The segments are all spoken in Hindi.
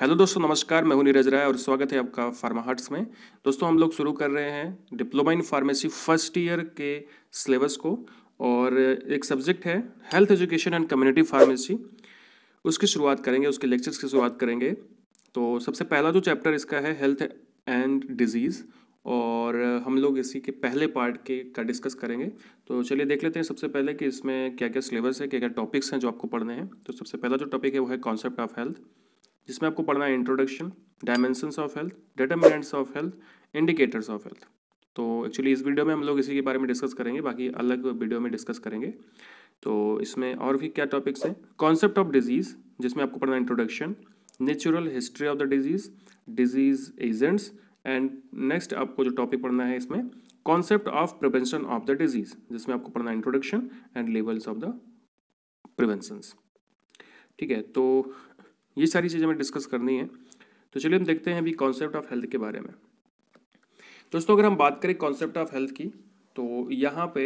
हेलो दोस्तों नमस्कार मैं हूं नीरज राय और स्वागत है आपका फार्मा हट्स में दोस्तों हम लोग शुरू कर रहे हैं diploma in pharmacy first year के सिलेबस को और एक सब्जेक्ट है health education and community pharmacy उसकी शुरुआत करेंगे उसके लेक्चर्स की शुरुआत करेंगे तो सबसे पहला जो चैप्टर इसका है हेल्थ एंड डिजीज़ और हम लोग इसी के पहले पार्ट के का डिस्कस करेंगे तो चलिए देख लेते हैं सबसे पहले कि इसमें क्या क्या सिलेबस है क्या क्या टॉपिक्स हैं जो आपको पढ़ने हैं तो सबसे पहला जो टॉपिक है वो है कॉन्सेप्ट ऑफ हेल्थ जिसमें आपको पढ़ना है introduction dimensions of health determinants of health indicators of health तो एक्चुअली इस वीडियो में हम लोग इसी के बारे में डिस्कस करेंगे बाकी अलग वीडियो में डिस्कस करेंगे तो इसमें और भी क्या टॉपिक्स हैं कॉन्सेप्ट ऑफ डिजीज़ जिसमें आपको पढ़ना है introduction natural history of the disease disease agents and next आपको जो टॉपिक पढ़ना है इसमें concept of prevention of the disease जिसमें आपको पढ़ना है introduction and levels of the preventions ठीक है तो ये सारी चीज़ें हमें डिस्कस करनी है तो चलिए हम देखते हैं अभी कॉन्सेप्ट ऑफ हेल्थ के बारे में दोस्तों अगर हम बात करें कॉन्सेप्ट ऑफ हेल्थ की तो यहाँ पे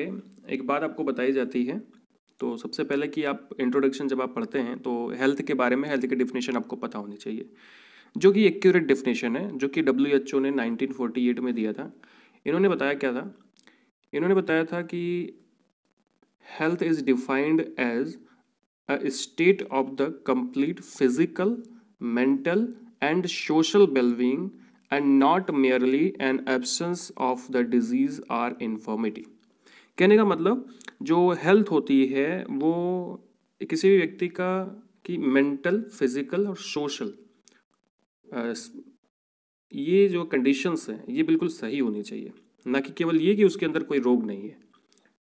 एक बात आपको बताई जाती है तो सबसे पहले कि आप इंट्रोडक्शन जब आप पढ़ते हैं तो हेल्थ के बारे में हेल्थ की डिफिनेशन आपको पता होनी चाहिए जो कि एक्यूरेट डिफिनेशन है जो कि डब्ल्यू एच ओ ने नाइनटीन फोर्टी एट में दिया था इन्होंने बताया क्या था इन्होंने बताया था कि health is defined as state of the complete physical mental and social well-being and not merely an absence of the disease or infirmity कहने का मतलब जो हेल्थ होती है वो किसी भी व्यक्ति का कि मेंटल फिजिकल और सोशल ये जो कंडीशंस हैं ये बिल्कुल सही होनी चाहिए ना कि केवल ये कि उसके अंदर कोई रोग नहीं है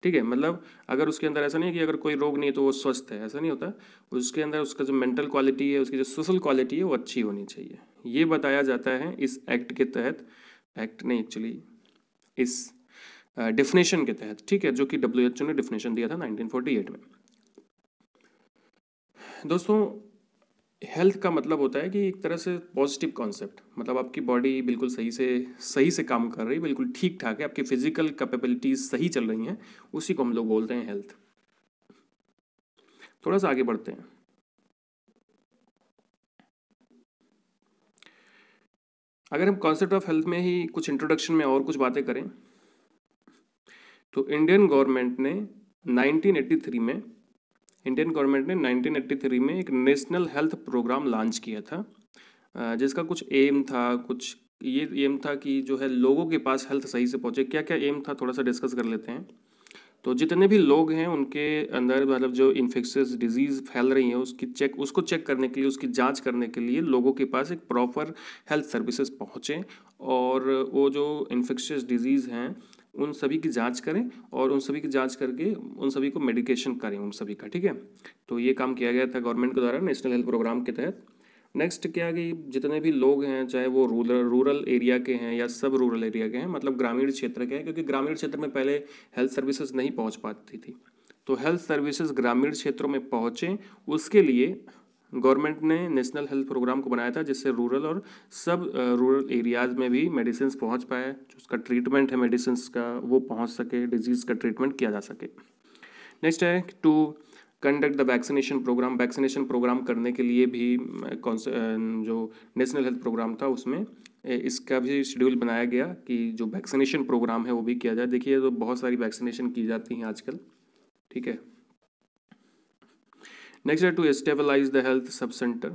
ठीक है मतलब अगर उसके अंदर ऐसा नहीं है कि अगर कोई रोग नहीं है तो वो स्वस्थ है ऐसा नहीं होता उसके अंदर उसका जो मेंटल क्वालिटी है उसकी जो सोशल क्वालिटी है वो अच्छी होनी चाहिए ये बताया जाता है इस एक्ट के तहत एक्ट नहीं एक्चुअली इस डेफिनेशन uh, के तहत ठीक है जो कि डब्ल्यू एच ओ ने डेफिनेशन दिया था नाइनटीन में दोस्तों हेल्थ का मतलब होता है कि एक तरह से पॉजिटिव कॉन्सेप्ट मतलब आपकी बॉडी बिल्कुल सही से सही से काम कर रही है बिल्कुल ठीक ठाक है आपकी फिजिकल कैपेबिलिटीज सही चल रही हैं उसी को हम लोग बोलते हैं हेल्थ थोड़ा सा आगे बढ़ते हैं अगर हम कॉन्सेप्ट ऑफ हेल्थ में ही कुछ इंट्रोडक्शन में और कुछ बातें करें तो इंडियन गवर्नमेंट ने 1983 में इंडियन गवर्नमेंट ने 1983 में एक नेशनल हेल्थ प्रोग्राम लॉन्च किया था जिसका कुछ एम था कुछ ये एम था कि जो है लोगों के पास हेल्थ सही से पहुँचे क्या क्या एम था थोड़ा सा डिस्कस कर लेते हैं तो जितने भी लोग हैं उनके अंदर मतलब जो इन्फेक्शस डिजीज़ फैल रही है उसकी चेक उसको चेक करने के लिए उसकी जांच करने के लिए लोगों के पास एक प्रॉपर हेल्थ सर्विसेज पहुँचें और वो जो इन्फेक्शस डिजीज़ हैं उन सभी की जांच करें और उन सभी की जांच करके उन सभी को मेडिकेशन करें उन सभी का ठीक है तो ये काम किया गया था गवर्नमेंट के द्वारा नेशनल हेल्थ प्रोग्राम के तहत नेक्स्ट क्या कि जितने भी लोग हैं चाहे वो रूरल रूरल एरिया के हैं या सब रूरल एरिया के हैं मतलब ग्रामीण क्षेत्र के हैं क्योंकि ग्रामीण क्षेत्र में पहले हेल्थ सर्विसेज नहीं पहुंच पाती थी तो हेल्थ सर्विसेज ग्रामीण क्षेत्रों में पहुँचें उसके लिए गवर्नमेंट ने नेशनल हेल्थ प्रोग्राम को बनाया था जिससे रूरल और सब रूरल एरियाज़ में भी मेडिसिन पहुंच पाए जो उसका ट्रीटमेंट है मेडिसिन का वो पहुंच सके डिजीज़ का ट्रीटमेंट किया जा सके नेक्स्ट है to conduct the vaccination programme vaccination programme करने के लिए भी कौन जो नेशनल हेल्थ प्रोग्राम था उसमें इसका भी शेड्यूल बनाया गया कि जो वैक्सीनेशन प्रोग्राम है वो भी किया जाए देखिए तो बहुत सारी वैक्सीनेशन की जाती हैं आजकल ठीक है नेक्स्ट है to stabilise the health sub centre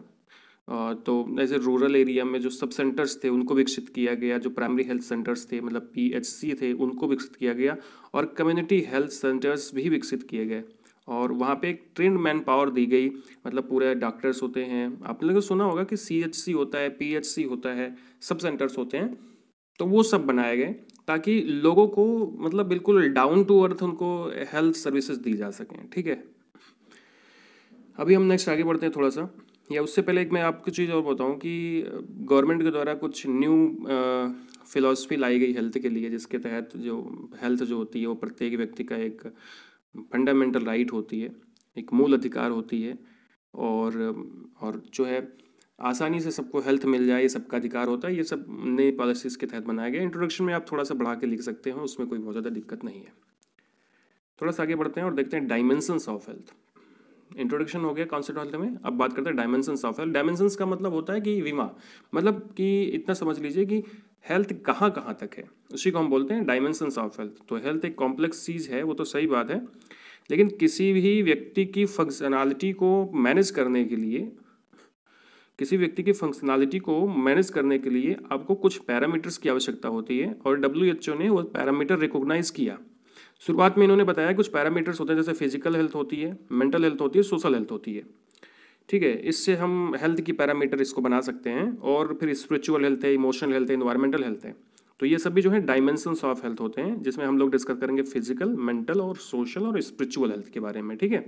तो ऐसे रूरल एरिया में जो सब सेंटर्स थे उनको विकसित किया गया जो प्राइमरी हेल्थ सेंटर्स थे मतलब पीएचसी थे उनको विकसित किया गया और कम्युनिटी हेल्थ सेंटर्स भी विकसित किए गए और वहाँ पे एक ट्रेंड मैन पावर दी गई मतलब पूरे डॉक्टर्स होते हैं आप लोगों ने सुना होगा कि सी होता है पी होता है सब सेंटर्स होते हैं तो वो सब बनाए गए ताकि लोगों को मतलब बिल्कुल डाउन टू अर्थ उनको हेल्थ सर्विसेज दी जा सकें ठीक है अभी हम नेक्स्ट आगे बढ़ते हैं थोड़ा सा या उससे पहले एक मैं आपको चीज़ और बताऊँ कि गवर्नमेंट के द्वारा कुछ न्यू फिलॉसफी लाई गई हेल्थ के लिए जिसके तहत जो हेल्थ जो होती है वो प्रत्येक व्यक्ति का एक फंडामेंटल राइट होती है एक मूल अधिकार होती है और और जो है आसानी से सबको हेल्थ मिल जाए ये सबका अधिकार होता है ये सब नई पॉलिसीज़ के तहत बनाया गया इंट्रोडक्शन में आप थोड़ा सा बढ़ा के लिख सकते हैं उसमें कोई बहुत ज़्यादा दिक्कत नहीं है थोड़ा सा आगे बढ़ते हैं और देखते हैं डायमेंसन्स ऑफ हेल्थ इंट्रोडक्शन हो गया कॉन्सेप्ट वाले में अब बात करते हैं डायमेंशंस ऑफ हेल्थ डायमेंशंस का मतलब होता है कि बीमा मतलब कि इतना समझ लीजिए कि हेल्थ कहाँ कहाँ तक है उसी को हम बोलते हैं डायमेंशंस ऑफ हेल्थ तो हेल्थ एक कॉम्प्लेक्स चीज़ है वो तो सही बात है लेकिन किसी भी व्यक्ति की फंक्शनैलिटी को मैनेज करने के लिए किसी व्यक्ति की फंक्शनैलिटी को मैनेज करने के लिए आपको कुछ पैरामीटर्स की आवश्यकता होती है और डब्ल्यू ने वो पैरामीटर रिकोगनाइज़ किया शुरुआत में इन्होंने बताया कुछ पैरामीटर्स होते हैं जैसे फिजिकल हेल्थ होती है मेंटल हेल्थ होती है सोशल हेल्थ होती है ठीक है इससे हम हेल्थ की पैरामीटर इसको बना सकते हैं और फिर स्पिरिचुअल हेल्थ है इमोशनल हेल्थ है इन्वायरमेंटल हेल्थ है तो ये सभी भी जो है डायमेंशंस ऑफ हेल्थ होते हैं जिसमें हम लोग डिस्कस करेंगे फिजिकल मेंटल और सोशल और स्पिरिचुअल हेल्थ के बारे में ठीक है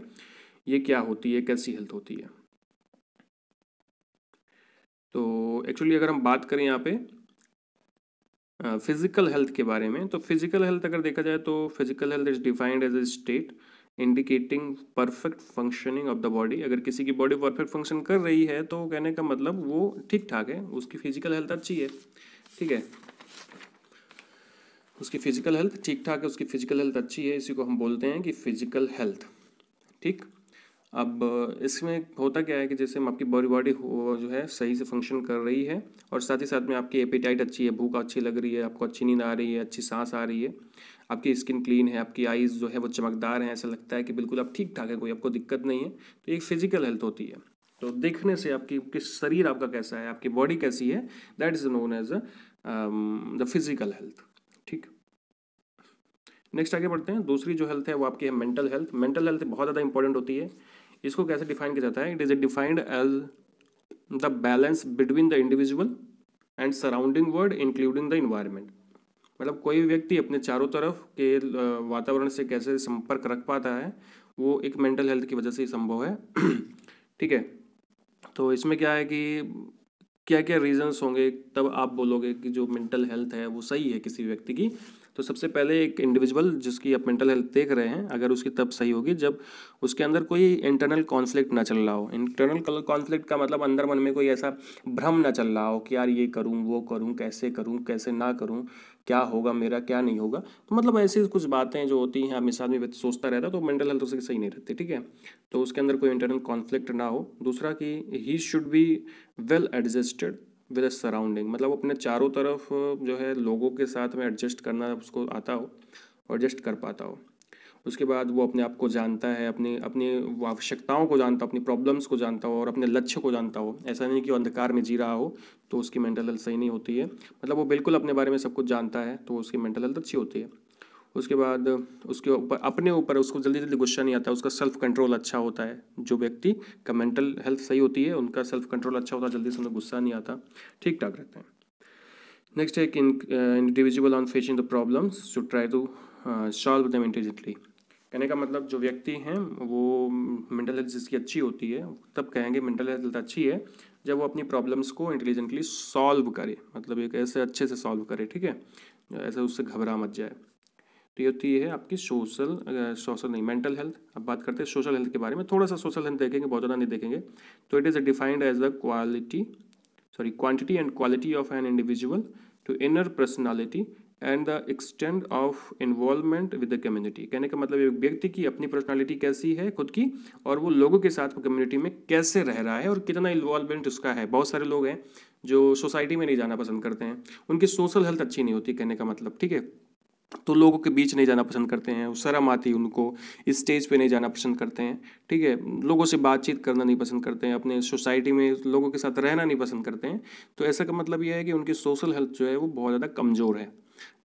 ये क्या होती है कैसी हेल्थ होती है तो एक्चुअली अगर हम बात करें यहाँ पे फिजिकल हेल्थ के बारे में तो फिजिकल हेल्थ अगर देखा जाए तो physical health is defined as a state indicating perfect functioning of the body अगर किसी की बॉडी परफेक्ट फंक्शन कर रही है तो कहने का मतलब वो ठीक ठाक है उसकी फिजिकल हेल्थ अच्छी है ठीक है उसकी फिजिकल हेल्थ ठीक ठाक है उसकी फिजिकल हेल्थ अच्छी है इसी को हम बोलते हैं कि फिजिकल हेल्थ ठीक अब इसमें होता क्या है कि जैसे आपकी बॉडी बॉडी जो है सही से फंक्शन कर रही है और साथ ही साथ में आपकी एपीटाइट अच्छी है भूख अच्छी लग रही है आपको अच्छी नींद आ रही है अच्छी सांस आ रही है आपकी स्किन क्लीन है आपकी आइज़ जो है वो चमकदार हैं ऐसा लगता है कि बिल्कुल आप ठीक ठाक है कोई आपको दिक्कत नहीं है तो एक फिजिकल हेल्थ होती है तो देखने से आपकी किस शरीर आपका कैसा है आपकी बॉडी कैसी है that is known as the physical health ठीक नेक्स्ट आगे बढ़ते हैं दूसरी जो हेल्थ है वो आपकी है मेंटल हेल्थ मेंटल हेल्थ बहुत ज़्यादा इंपॉर्टेंट होती है इसको कैसे डिफाइन किया जाता है it is defined as the balance between the individual and surrounding world including the environment मतलब कोई व्यक्ति अपने चारों तरफ के वातावरण से कैसे संपर्क रख पाता है वो एक मेंटल हेल्थ की वजह से ही संभव है ठीक है तो इसमें क्या है कि क्या क्या रीजंस होंगे तब आप बोलोगे कि जो मेंटल हेल्थ है वो सही है किसी व्यक्ति की तो सबसे पहले एक इंडिविजुअल जिसकी आप मेंटल हेल्थ देख रहे हैं अगर उसकी तब सही होगी जब उसके अंदर कोई इंटरनल कॉन्फ्लिक्ट ना चल रहा हो इंटरनल कॉन्फ्लिक्ट का मतलब अंदर मन में कोई ऐसा भ्रम ना चल रहा हो कि यार ये करूँ वो करूँ कैसे करूँ कैसे ना करूँ क्या होगा मेरा क्या नहीं होगा तो मतलब ऐसी कुछ बातें जो होती हैं हमेशा आदमी व्यक्ति सोचता रहता है तो मेंटल हेल्थ उसकी सही नहीं रहती ठीक है तो उसके अंदर कोई इंटरनल कॉन्फ्लिक्ट ना हो दूसरा कि he should be well adjusted with a surrounding मतलब अपने चारों तरफ जो है लोगों के साथ में एडजस्ट करना उसको आता हो और एडजस्ट कर पाता हो उसके बाद वो अपने आप को जानता है अपनी अपनी आवश्यकताओं को जानता हो अपनी प्रॉब्लम्स को जानता हो और अपने लक्ष्य को जानता हो ऐसा नहीं कि अंधकार में जी रहा हो तो उसकी मेंटल हेल्थ सही नहीं होती है मतलब वो बिल्कुल अपने बारे में सब कुछ जानता है तो उसकी मेंटल हेल्थ अच्छी होती है उसके बाद उसके ऊपर अपने ऊपर उसको जल्दी जल्दी गुस्सा नहीं आता उसका सेल्फ कंट्रोल अच्छा होता है जो व्यक्ति का मेंटल हेल्थ सही होती है उनका सेल्फ कंट्रोल अच्छा होता है जल्दी से उनको गुस्सा नहीं आता ठीक ठाक रहते हैं नेक्स्ट है कि individual on facing the problems should try to solve them intelligently कहने का मतलब जो व्यक्ति हैं वो मेंटल हेल्थ जिसकी अच्छी होती है तब कहेंगे मेंटल हेल्थ तो अच्छी है जब वो अपनी प्रॉब्लम्स को इंटेलिजेंटली सॉल्व करे मतलब एक ऐसे अच्छे से सॉल्व करे ठीक है ऐसे उससे घबरा मत जाए तो ये होती है आपकी सोशल सोशल नहीं मेंटल हेल्थ अब बात करते हैं सोशल हेल्थ के बारे में थोड़ा सा सोशल हेल्थ देखेंगे बहुत ज़्यादा नहीं देखेंगे तो it is defined as the quality sorry quantity and quality of an individual to inner personality and the extend of involvement with the community कहने का मतलब एक व्यक्ति की अपनी पर्सनैलिटी कैसी है खुद की और वो लोगों के साथ कम्युनिटी में कैसे रह रहा है और कितना इन्वॉल्वमेंट उसका है बहुत सारे लोग हैं जो सोसाइटी में नहीं जाना पसंद करते हैं उनकी सोशल हेल्थ अच्छी नहीं होती कहने का मतलब ठीक है तो लोगों के बीच नहीं जाना पसंद करते हैं शर्म आती उनको स्टेज पे नहीं जाना पसंद करते हैं ठीक है लोगों से बातचीत करना नहीं पसंद करते हैं अपने सोसाइटी में लोगों के साथ रहना नहीं पसंद करते हैं तो ऐसा का मतलब यह है कि उनकी सोशल हेल्थ जो है वो बहुत ज़्यादा कमज़ोर है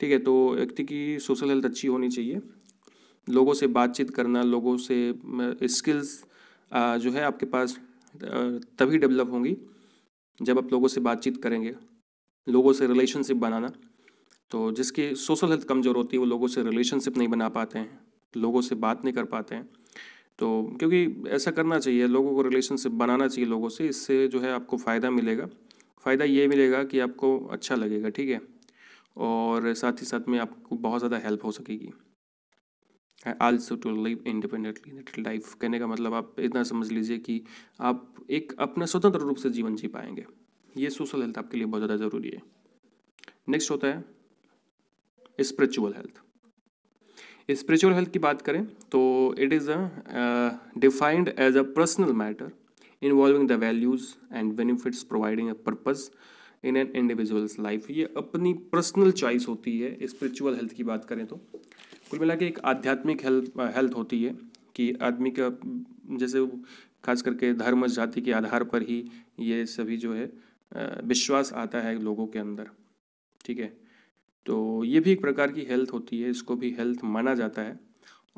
ठीक है तो व्यक्ति की सोशल हेल्थ अच्छी होनी चाहिए लोगों से बातचीत करना लोगों से स्किल्स जो है आपके पास तभी डेवलप होंगी जब आप लोगों से बातचीत करेंगे लोगों से रिलेशनशिप बनाना तो जिसकी सोशल हेल्थ कमज़ोर होती है वो लोगों से रिलेशनशिप नहीं बना पाते हैं लोगों से बात नहीं कर पाते हैं तो क्योंकि ऐसा करना चाहिए लोगों को रिलेशनशिप बनाना चाहिए लोगों से इससे जो है आपको फ़ायदा मिलेगा फ़ायदा ये मिलेगा कि आपको अच्छा लगेगा ठीक है और साथ ही साथ में आपको बहुत ज़्यादा हेल्प हो सकेगी also to live independently life कहने का मतलब आप इतना समझ लीजिए कि आप एक अपना स्वतंत्र रूप से जीवन जी पाएंगे ये सोशल हेल्थ आपके लिए बहुत ज़्यादा ज़रूरी है नेक्स्ट होता है स्पिरिचुअल हेल्थ स्पिरिचुअल हेल्थ की बात करें तो it is a defined as a personal matter involving the values and benefits providing a purpose in an individual's life ये अपनी पर्सनल चॉइस होती है स्पिरिचुअल हेल्थ की बात करें तो कुल मिला के एक आध्यात्मिक हेल्थ हेल्थ uh, होती है कि आदमी का जैसे खास करके धर्म जाति के आधार पर ही ये सभी जो है uh, विश्वास आता है लोगों के अंदर ठीक है तो ये भी एक प्रकार की हेल्थ होती है इसको भी हेल्थ माना जाता है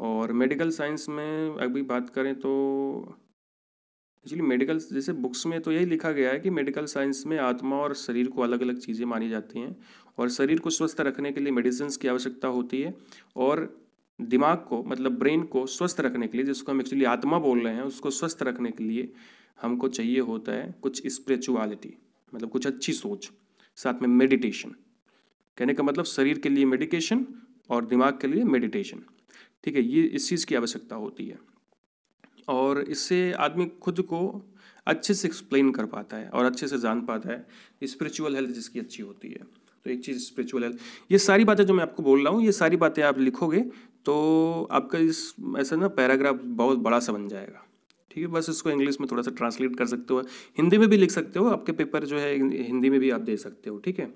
और मेडिकल साइंस में अभी बात करें तो एक्चुअली मेडिकल जैसे बुक्स में तो यही लिखा गया है कि मेडिकल साइंस में आत्मा और शरीर को अलग अलग चीज़ें मानी जाती हैं और शरीर को स्वस्थ रखने के लिए मेडिसिन की आवश्यकता होती है और दिमाग को मतलब ब्रेन को स्वस्थ रखने के लिए जिसको हम एक्चुअली आत्मा बोल रहे हैं उसको स्वस्थ रखने के लिए हमको चाहिए होता है कुछ स्पिरिचुअलिटी मतलब कुछ अच्छी सोच साथ में मेडिटेशन कहने का मतलब शरीर के लिए मेडिकेशन और दिमाग के लिए मेडिटेशन ठीक है ये इस चीज़ की आवश्यकता होती है और इससे आदमी खुद को अच्छे से एक्सप्लेन कर पाता है और अच्छे से जान पाता है स्पिरिचुअल हेल्थ जिसकी अच्छी होती है तो एक चीज़ स्पिरिचुअल हेल्थ ये सारी बातें जो मैं आपको बोल रहा हूँ ये सारी बातें आप लिखोगे तो आपका इस ऐसा ना पैराग्राफ बहुत बड़ा सा बन जाएगा ठीक है बस इसको इंग्लिश में थोड़ा सा ट्रांसलेट कर सकते हो हिंदी में भी लिख सकते हो आपके पेपर जो है हिंदी में भी आप दे सकते हो ठीक है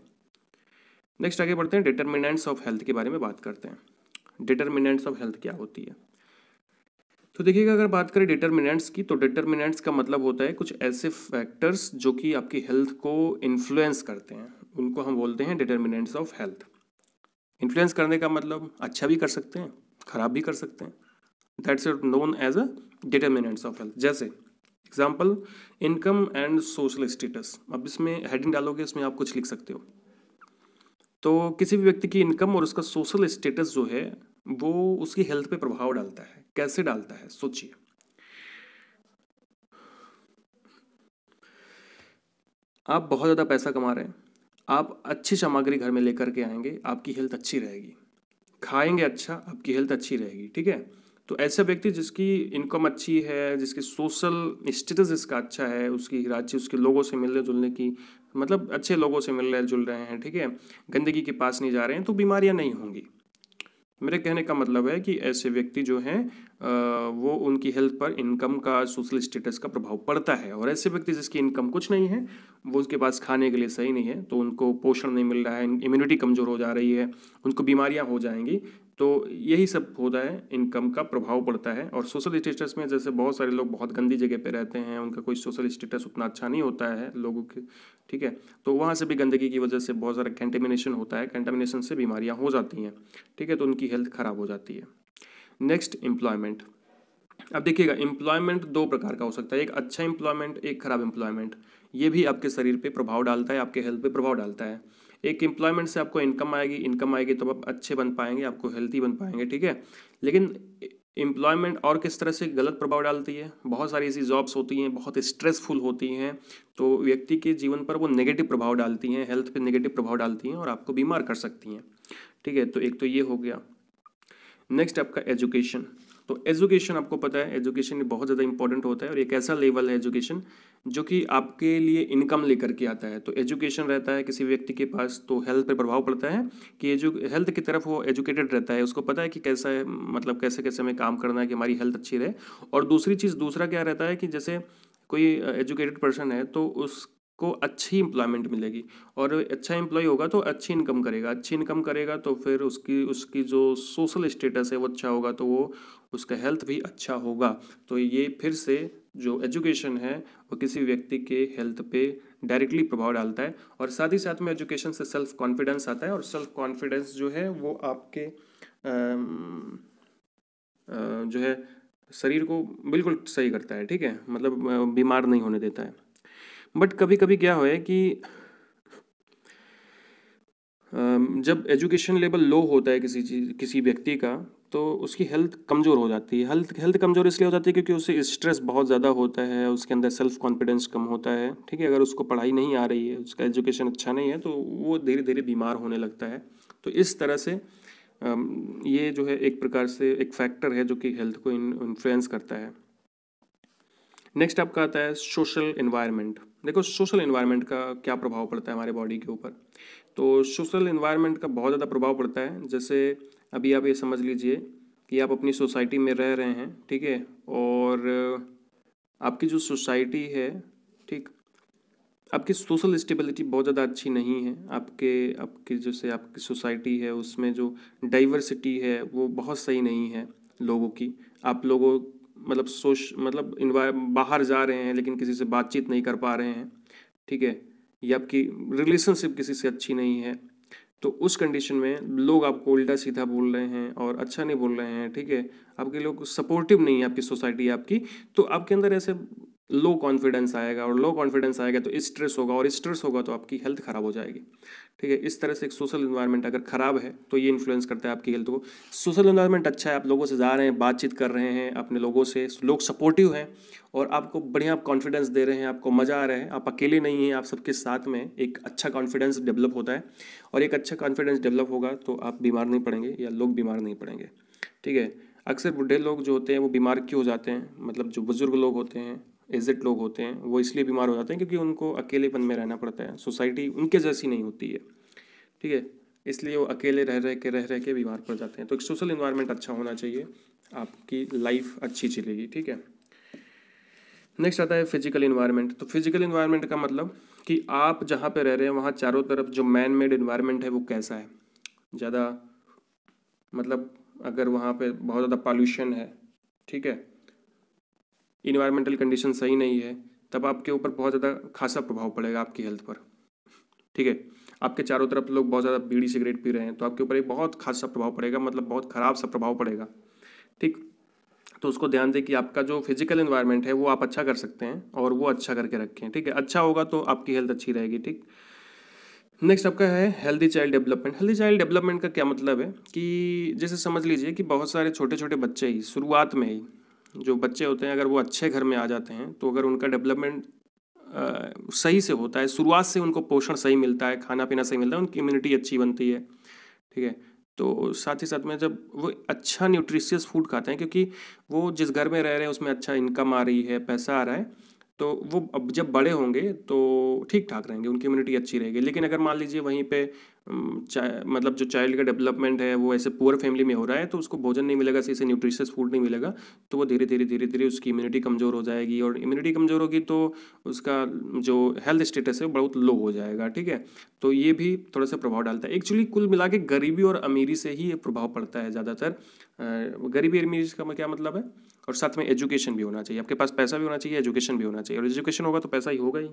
नेक्स्ट आगे बढ़ते हैं डिटर्मिनेंट्स ऑफ हेल्थ के बारे में बात करते हैं डिटर्मिनेंट्स ऑफ हेल्थ क्या होती है तो देखिएगा अगर बात करें डिटर्मिनेंट्स की तो डिटर्मिनेंट्स का मतलब होता है कुछ ऐसे फैक्टर्स जो कि आपकी हेल्थ को इन्फ्लुएंस करते हैं उनको हम बोलते हैं डिटर्मिनेंट्स ऑफ हेल्थ इन्फ्लुएंस करने का मतलब अच्छा भी कर सकते हैं खराब भी कर सकते हैं that's known as a determinants of health जैसे example income and social status अब इसमें हेडिंग डालोगे इसमें आप कुछ लिख सकते हो तो किसी भी व्यक्ति की इनकम और उसका सोशल स्टेटस जो है वो उसकी हेल्थ पे प्रभाव डालता है कैसे डालता है सोचिए आप बहुत ज़्यादा पैसा कमा रहे हैं आप अच्छी सामग्री घर में लेकर के आएंगे आपकी हेल्थ अच्छी रहेगी खाएंगे अच्छा आपकी हेल्थ अच्छी रहेगी ठीक है तो ऐसा व्यक्ति जिसकी इनकम अच्छी है जिसकी सोशल स्टेटस इसका अच्छा है उसकी राज्य उसके लोगों से मिलने जुलने की मतलब अच्छे लोगों से मिलने जुल रहे हैं ठीक है गंदगी के पास नहीं जा रहे हैं तो बीमारियां नहीं होंगी मेरे कहने का मतलब है कि ऐसे व्यक्ति जो हैं वो उनकी हेल्थ पर इनकम का सोशल स्टेटस का प्रभाव पड़ता है और ऐसे व्यक्ति जिसकी इनकम कुछ नहीं है वो उसके पास खाने के लिए सही नहीं है तो उनको पोषण नहीं मिल रहा है इम्यूनिटी कमज़ोर हो जा रही है उनको बीमारियां हो जाएंगी तो यही सब होता है इनकम का प्रभाव पड़ता है और सोशल स्टेटस में जैसे बहुत सारे लोग बहुत गंदी जगह पे रहते हैं उनका कोई सोशल स्टेटस उतना अच्छा नहीं होता है लोगों के ठीक है तो वहाँ से भी गंदगी की वजह से बहुत सारा कंटेमिनेशन होता है कंटेमिनेशन से बीमारियाँ हो जाती हैं ठीक है तो उनकी हेल्थ ख़राब हो जाती है नेक्स्ट एम्प्लॉयमेंट अब देखिएगा एम्प्लॉयमेंट दो प्रकार का हो सकता है एक अच्छा एम्प्लॉयमेंट एक खराब एम्प्लॉयमेंट ये भी आपके शरीर पे प्रभाव डालता है आपके हेल्थ पे प्रभाव डालता है एक एम्प्लॉयमेंट से आपको इनकम आएगी इनकम आएगी तो आप अच्छे बन पाएंगे आपको हेल्थी बन पाएंगे ठीक है लेकिन एम्प्लॉयमेंट और किस तरह से गलत प्रभाव डालती है बहुत सारी ऐसी जॉब्स होती हैं बहुत स्ट्रेसफुल होती हैं तो व्यक्ति के जीवन पर वो नेगेटिव प्रभाव डालती हैं हेल्थ पे नेगेटिव प्रभाव डालती हैं और आपको बीमार कर सकती हैं ठीक है तो एक तो ये हो गया नेक्स्ट आपका एजुकेशन तो एजुकेशन आपको पता है एजुकेशन बहुत ज़्यादा इंपॉर्टेंट होता है और एक ऐसा लेवल है एजुकेशन जो कि आपके लिए इनकम लेकर के आता है तो एजुकेशन रहता है किसी व्यक्ति के पास तो हेल्थ पर प्रभाव पड़ता है कि एजु हेल्थ की तरफ वो एजुकेटेड रहता है उसको पता है कि कैसा है मतलब कैसे कैसे हमें काम करना है कि हमारी हेल्थ अच्छी रहे और दूसरी चीज़ दूसरा क्या रहता है कि जैसे कोई एजुकेटेड पर्सन है तो उस को अच्छी इम्प्लॉयमेंट मिलेगी और अच्छा इम्प्लॉय होगा तो अच्छी इनकम करेगा अच्छी इनकम करेगा तो फिर उसकी उसकी जो सोशल स्टेटस है वो अच्छा होगा तो वो उसका हेल्थ भी अच्छा होगा तो ये फिर से जो एजुकेशन है वो किसी व्यक्ति के हेल्थ पे डायरेक्टली प्रभाव डालता है और साथ ही साथ में एजुकेशन से सेल्फ कॉन्फिडेंस आता है और सेल्फ कॉन्फिडेंस जो है वो आपके जो है शरीर को बिल्कुल सही करता है ठीक है मतलब बीमार नहीं होने देता है बट कभी कभी क्या हो है कि जब एजुकेशन लेवल लो होता है किसी चीज किसी व्यक्ति का तो उसकी हेल्थ कमज़ोर हो जाती है हेल्थ हेल्थ कमज़ोर इसलिए हो जाती है क्योंकि उसे स्ट्रेस बहुत ज़्यादा होता है उसके अंदर सेल्फ कॉन्फिडेंस कम होता है ठीक है अगर उसको पढ़ाई नहीं आ रही है उसका एजुकेशन अच्छा नहीं है तो वो धीरे धीरे बीमार होने लगता है तो इस तरह से ये जो है एक प्रकार से एक फैक्टर है जो कि हेल्थ को इन्फ्लुएंस करता है नेक्स्ट आपका आता है सोशल इन्वायरमेंट देखो सोशल इन्वायरमेंट का क्या प्रभाव पड़ता है हमारे बॉडी के ऊपर तो सोशल इन्वायरमेंट का बहुत ज़्यादा प्रभाव पड़ता है जैसे अभी आप ये समझ लीजिए कि आप अपनी सोसाइटी में रह रहे हैं ठीक है और आपकी जो सोसाइटी है ठीक आपकी सोशल स्टेबिलिटी बहुत ज़्यादा अच्छी नहीं है आपके आपकी जैसे आपकी सोसाइटी है उसमें जो डाइवर्सिटी है वो बहुत सही नहीं है लोगों की आप लोगों मतलब सोश मतलब बाहर जा रहे हैं लेकिन किसी से बातचीत नहीं कर पा रहे हैं ठीक है या आपकी रिलेशनशिप किसी से अच्छी नहीं है तो उस कंडीशन में लोग आपको उल्टा सीधा बोल रहे हैं और अच्छा नहीं बोल रहे हैं ठीक है आपके लोग सपोर्टिव नहीं है आपकी सोसाइटी आपकी तो आपके अंदर ऐसे लो कॉन्फिडेंस आएगा और लो कॉन्फिडेंस आएगा तो स्ट्रेस होगा और स्ट्रेस होगा तो आपकी हेल्थ खराब हो जाएगी ठीक है इस तरह से एक सोशल इन्वायरमेंट अगर खराब है तो ये इन्फ्लुएंस करता है आपकी हेल्थ को सोशल इन्वायरमेंट अच्छा है आप लोगों से जा रहे हैं बातचीत कर रहे हैं अपने लोगों से लोग सपोर्टिव हैं और आपको बढ़िया आप कॉन्फिडेंस दे रहे हैं आपको मज़ा आ रहा है आप अकेले नहीं हैं आप सबके साथ में एक अच्छा कॉन्फिडेंस डेवलप होता है और एक अच्छा कॉन्फिडेंस डेवलप होगा तो आप बीमार नहीं पड़ेंगे या लोग बीमार नहीं पड़ेंगे ठीक है अक्सर बूढ़े लोग जो होते हैं वो बीमार क्यों हो जाते हैं मतलब जो बुज़ुर्ग लोग होते हैं एजेड लोग होते हैं वो इसलिए बीमार हो जाते हैं क्योंकि उनको अकेलेपन में रहना पड़ता है सोसाइटी उनके जैसी नहीं होती है ठीक है इसलिए वो अकेले रह रह के रह रह के बीमार पड़ जाते हैं तो एक सोशल इन्वायरमेंट अच्छा होना चाहिए आपकी लाइफ अच्छी चलेगी ठीक है नेक्स्ट आता है फिजिकल इन्वायरमेंट तो फिजिकल इन्वायरमेंट का मतलब कि आप जहाँ पर रह रहे हैं वहाँ चारों तरफ जो मैन मेड इन्वायरमेंट है वो कैसा है ज़्यादा मतलब अगर वहाँ पर बहुत ज़्यादा पॉल्यूशन है ठीक है इन्वायरमेंटल कंडीशन सही नहीं है तब आपके ऊपर बहुत ज़्यादा खासा प्रभाव पड़ेगा आपकी हेल्थ पर ठीक है आपके चारों तरफ लोग बहुत ज़्यादा बीड़ी सिगरेट पी रहे हैं तो आपके ऊपर एक बहुत खासा प्रभाव पड़ेगा मतलब बहुत ख़राब सा प्रभाव पड़ेगा ठीक तो उसको ध्यान दें कि आपका जो फिजिकल इन्वायरमेंट है वो आप अच्छा कर सकते हैं और वो अच्छा करके रखें ठीक है अच्छा होगा तो आपकी हेल्थ अच्छी रहेगी ठीक नेक्स्ट आपका है healthy child development healthy child development का क्या मतलब है कि जैसे समझ लीजिए कि बहुत सारे छोटे छोटे बच्चे ही शुरुआत में ही जो बच्चे होते हैं अगर वो अच्छे घर में आ जाते हैं तो अगर उनका डेवलपमेंट सही से होता है शुरुआत से उनको पोषण सही मिलता है खाना पीना सही मिलता है उनकी इम्यूनिटी अच्छी बनती है ठीक है तो साथ ही साथ में जब वो अच्छा न्यूट्रिशियस फूड खाते हैं क्योंकि वो जिस घर में रह रहे हैं उसमें अच्छा इनकम आ रही है पैसा आ रहा है तो वो अब जब बड़े होंगे तो ठीक ठाक रहेंगे उनकी इम्यूनिटी अच्छी रहेगी लेकिन अगर मान लीजिए वहीं पे मतलब जो चाइल्ड का डेवलपमेंट है वो ऐसे पुअर फैमिली में हो रहा है तो उसको भोजन नहीं मिलेगा सही से न्यूट्रिशियस फूड नहीं मिलेगा तो वो धीरे धीरे धीरे धीरे उसकी इम्यूनिटी कमज़ोर हो जाएगी और इम्यूनिटी कमज़ोर होगी तो उसका जो हेल्थ स्टेटस है वो बहुत लो हो जाएगा ठीक है तो ये भी थोड़ा सा प्रभाव डालता है एक्चुअली कुल मिला के गरीबी और अमीरी से ही ये प्रभाव पड़ता है ज़्यादातर गरीबी अमीरी का क्या मतलब है और साथ में एजुकेशन भी होना चाहिए आपके पास पैसा भी होना चाहिए एजुकेशन भी होना चाहिए और एजुकेशन होगा तो पैसा ही होगा ही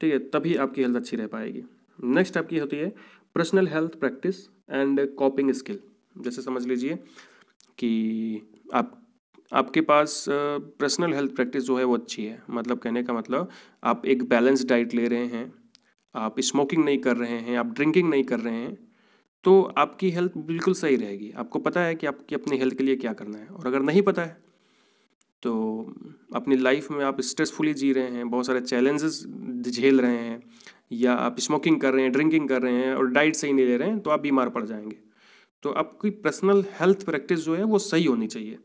ठीक है तभी आपकी हेल्थ अच्छी रह पाएगी नेक्स्ट आपकी होती है personal health practice and coping skill जैसे समझ लीजिए कि आप आपके पास पर्सनल हेल्थ प्रैक्टिस जो है वो अच्छी है मतलब कहने का मतलब आप एक बैलेंस डाइट ले रहे हैं आप स्मोकिंग नहीं कर रहे हैं आप ड्रिंकिंग नहीं कर रहे हैं तो आपकी हेल्थ बिल्कुल सही रहेगी आपको पता है कि आपकी अपनी हेल्थ के लिए क्या करना है और अगर नहीं पता है तो अपनी लाइफ में आप स्ट्रेसफुली जी रहे हैं बहुत सारे चैलेंजेस झेल रहे हैं या आप स्मोकिंग कर रहे हैं ड्रिंकिंग कर रहे हैं और डाइट सही नहीं ले रहे हैं तो आप बीमार पड़ जाएंगे तो आपकी पर्सनल हेल्थ प्रैक्टिस जो है वो सही होनी चाहिए